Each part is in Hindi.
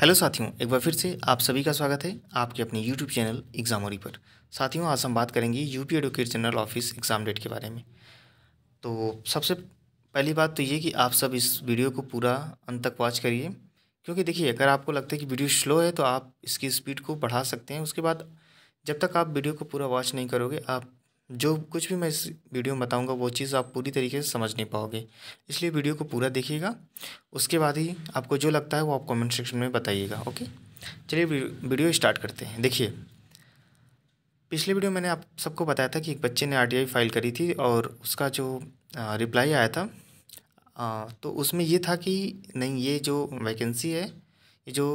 हेलो साथियों एक बार फिर से आप सभी का स्वागत है आपके अपने यूट्यूब चैनल एग्जामोरी पर साथियों आज हम बात करेंगे UP advocate general office exam date के बारे में तो सबसे पहली बात तो ये कि आप सब इस वीडियो को पूरा अंत तक वॉच करिए क्योंकि देखिए अगर आपको लगता है कि वीडियो स्लो है तो आप इसकी स्पीड को बढ़ा सकते हैं उसके बाद जब तक आप वीडियो को पूरा वॉच नहीं करोगे आप जो कुछ भी मैं इस वीडियो में बताऊंगा वो चीज़ आप पूरी तरीके से समझ नहीं पाओगे इसलिए वीडियो को पूरा देखिएगा उसके बाद ही आपको जो लगता है वो आप कमेंट सेक्शन में बताइएगा ओके चलिए वीडियो स्टार्ट करते हैं देखिए पिछले वीडियो मैंने आप सबको बताया था कि एक बच्चे ने आर फाइल करी थी और उसका जो रिप्लाई आया था आ, तो उसमें ये था कि नहीं ये जो वैकेंसी है ये जो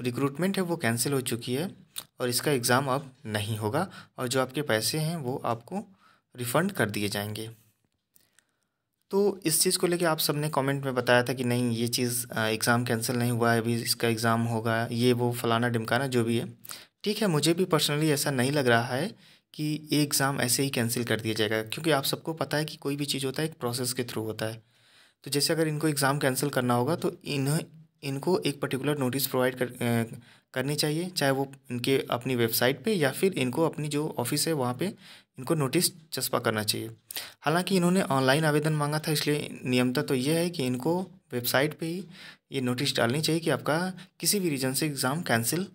रिक्रूटमेंट है वो कैंसिल हो चुकी है और इसका एग्ज़ाम अब नहीं होगा और जो आपके पैसे हैं वो आपको रिफ़ंड कर दिए जाएंगे तो इस चीज़ को लेके आप सबने कमेंट में बताया था कि नहीं ये चीज़ एग्ज़ाम कैंसिल नहीं हुआ है अभी इसका एग्ज़ाम होगा ये वो फलाना डिमकाना जो भी है ठीक है मुझे भी पर्सनली ऐसा नहीं लग रहा है कि ये एग्ज़ाम ऐसे ही कैंसिल कर दिया जाएगा क्योंकि आप सबको पता है कि कोई भी चीज़ होता है एक प्रोसेस के थ्रू होता है तो जैसे अगर इनको एग्ज़ाम कैंसिल करना होगा तो इन्हें इनको एक पर्टिकुलर नोटिस प्रोवाइड कर करनी चाहिए चाहे वो इनके अपनी वेबसाइट पे या फिर इनको अपनी जो ऑफिस है वहाँ पे इनको नोटिस चस्पा करना चाहिए हालांकि इन्होंने ऑनलाइन आवेदन मांगा था इसलिए नियमता तो ये है कि इनको वेबसाइट पे ही ये नोटिस डालनी चाहिए कि आपका किसी भी रीज़न से एग्ज़ाम कैंसिल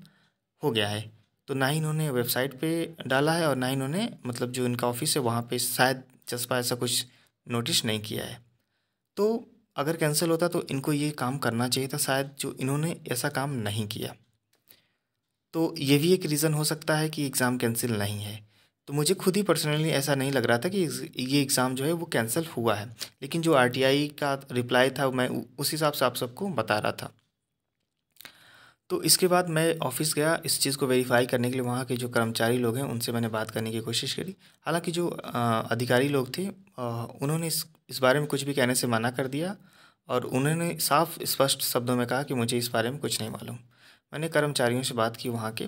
हो गया है तो ना ही इन्होंने वेबसाइट पर डाला है और ना ही इन्होंने मतलब जो इनका ऑफिस है वहाँ पर शायद चस्पा ऐसा कुछ नोटिस नहीं किया है तो अगर कैंसिल होता तो इनको ये काम करना चाहिए था शायद जो इन्होंने ऐसा काम नहीं किया तो ये भी एक रीज़न हो सकता है कि एग्ज़ाम कैंसिल नहीं है तो मुझे खुद ही पर्सनली ऐसा नहीं लग रहा था कि ये एग्ज़ाम जो है वो कैंसिल हुआ है लेकिन जो आर का रिप्लाई था मैं उस हिसाब से आप सबको बता रहा था तो इसके बाद मैं ऑफिस गया इस चीज़ को वेरीफाई करने के लिए वहाँ के जो कर्मचारी लोग हैं उनसे मैंने बात करने की कोशिश करी हालांकि जो अधिकारी लोग थे उन्होंने इस इस बारे में कुछ भी कहने से मना कर दिया और उन्होंने साफ स्पष्ट शब्दों में कहा कि मुझे इस बारे में कुछ नहीं मालूम मैंने कर्मचारियों से बात की वहाँ के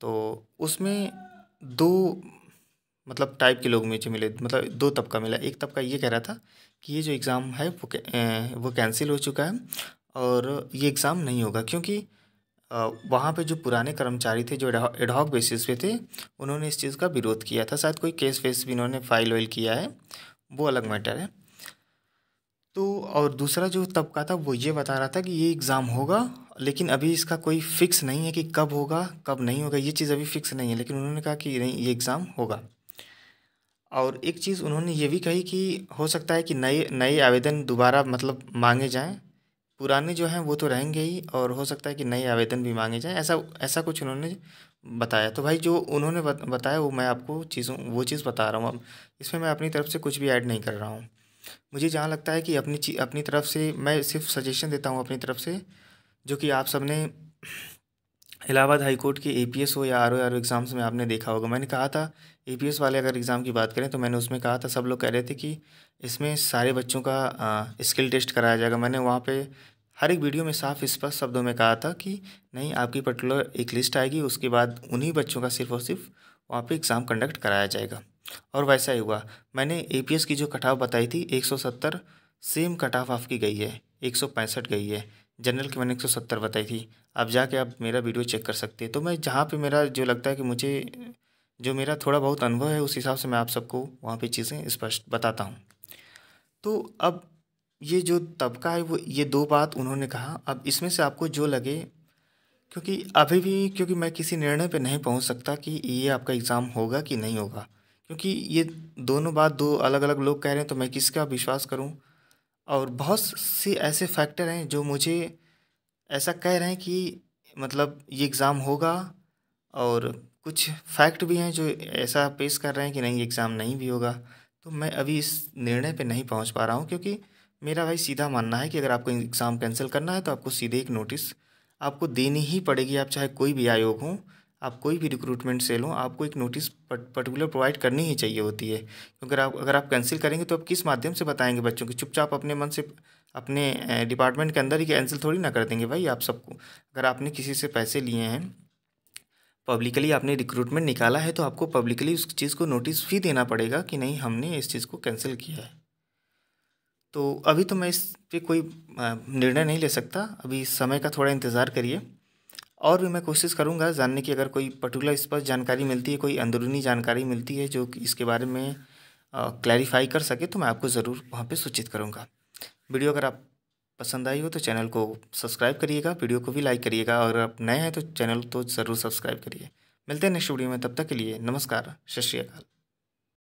तो उसमें दो मतलब टाइप के लोग मुझे मिले मतलब दो तबका मिला एक तबका ये कह रहा था कि ये जो एग्ज़ाम है वो वो कैंसिल हो चुका है और ये एग्ज़ाम नहीं होगा क्योंकि वहाँ पे जो पुराने कर्मचारी थे जो एडहॉक बेसिस पे थे उन्होंने इस चीज़ का विरोध किया था शायद कोई केस वेस भी इन्होंने फाइल वाइल किया है वो अलग मैटर है तो और दूसरा जो तबका था वो ये बता रहा था कि ये एग्ज़ाम होगा लेकिन अभी इसका कोई फिक्स नहीं है कि कब होगा कब नहीं होगा ये चीज़ अभी फिक्स नहीं है लेकिन उन्होंने कहा कि नहीं ये एग्ज़ाम होगा और एक चीज़ उन्होंने ये भी कही कि हो सकता है कि नए नए आवेदन दोबारा मतलब मांगे जाएं पुराने जो हैं वो तो रहेंगे ही और हो सकता है कि नए आवेदन भी मांगे जाएँ ऐसा ऐसा कुछ उन्होंने बताया तो भाई जो उन्होंने बताया वो मैं आपको चीज़ों वो चीज़ बता रहा हूँ अब इसमें मैं अपनी तरफ से कुछ भी ऐड नहीं कर रहा हूँ मुझे जहाँ लगता है कि अपनी अपनी तरफ से मैं सिर्फ सजेशन देता हूँ अपनी तरफ से जो कि आप सबने इलाहाबाद हाई कोर्ट के ए पी एस हो या R O R O exams में आपने देखा होगा मैंने कहा था ए पी एस वाले अगर एग्ज़ाम की बात करें तो मैंने उसमें कहा था सब लोग कह रहे थे कि इसमें सारे बच्चों का स्किल टेस्ट कराया जाएगा मैंने वहाँ पे हर एक वीडियो में साफ स्पष्ट शब्दों में कहा था कि नहीं आपकी पर्टिकुलर एक लिस्ट आएगी उसके बाद उन्हीं बच्चों का सिर्फ और सिर्फ वहाँ पर एग्ज़ाम कंडक्ट कराया जाएगा और वैसा ही हुआ मैंने ए पी एस की जो कट ऑफ बताई थी एक सौ सत्तर सेम कट ऑफ आपकी गई है एक सौ पैंसठ गई है जनरल की मैंने एक सौ सत्तर बताई थी आप जाके आप मेरा वीडियो चेक कर सकते हैं तो मैं जहाँ पे मेरा जो लगता है कि मुझे जो मेरा थोड़ा बहुत अनुभव है उस हिसाब से मैं आप सबको वहाँ पे चीज़ें स्पष्ट बताता हूँ तो अब ये जो तबका है वो ये दो बात उन्होंने कहा अब इसमें से आपको जो लगे क्योंकि अभी भी क्योंकि मैं किसी निर्णय पे नहीं पहुंच सकता कि ये आपका एग्ज़ाम होगा कि नहीं होगा क्योंकि ये दोनों बात दो अलग अलग लोग कह रहे हैं तो मैं किसका विश्वास करूँ और बहुत से ऐसे फैक्टर हैं जो मुझे ऐसा कह रहे हैं कि मतलब ये एग्ज़ाम होगा और कुछ फैक्ट भी हैं जो ऐसा पेश कर रहे हैं कि नहीं एग्ज़ाम नहीं भी होगा तो मैं अभी इस निर्णय पे नहीं पहुंच पा रहा हूं क्योंकि मेरा भाई सीधा मानना है कि अगर आपको एग्ज़ाम कैंसिल करना है तो आपको सीधे एक नोटिस आपको देनी ही पड़ेगी आप चाहे कोई भी आयोग हों आप कोई भी रिक्रूटमेंट सेल हो आपको एक नोटिस पर्टिकुलर प्रोवाइड करनी ही चाहिए होती है अगर आप अगर आप कैंसिल करेंगे तो आप किस माध्यम से बताएंगे बच्चों की चुपचाप अपने मन से अपने डिपार्टमेंट के अंदर ही कैंसिल थोड़ी ना कर देंगे भाई आप सबको अगर आपने किसी से पैसे लिए हैं पब्लिकली आपने रिक्रूटमेंट निकाला है तो आपको पब्लिकली उस चीज़ को नोटिस भी देना पड़ेगा कि नहीं हमने इस चीज़ को कैंसिल किया है तो अभी तो मैं इस पर कोई निर्णय नहीं ले सकता अभी समय का थोड़ा इंतज़ार करिए और भी मैं कोशिश करूँगा जानने की अगर कोई पर्टिकुलर इस पर जानकारी मिलती है कोई अंदरूनी जानकारी मिलती है जो इसके बारे में क्लैरिफाई कर सके तो मैं आपको ज़रूर वहाँ पर सूचित करूँगा वीडियो अगर आप पसंद आई हो तो चैनल को सब्सक्राइब करिएगा वीडियो को भी लाइक करिएगा और आप नए हैं तो चैनल तो ज़रूर सब्सक्राइब करिए मिलते हैं नेक्स्ट वीडियो में तब तक के लिए नमस्कार सत श्रीकाल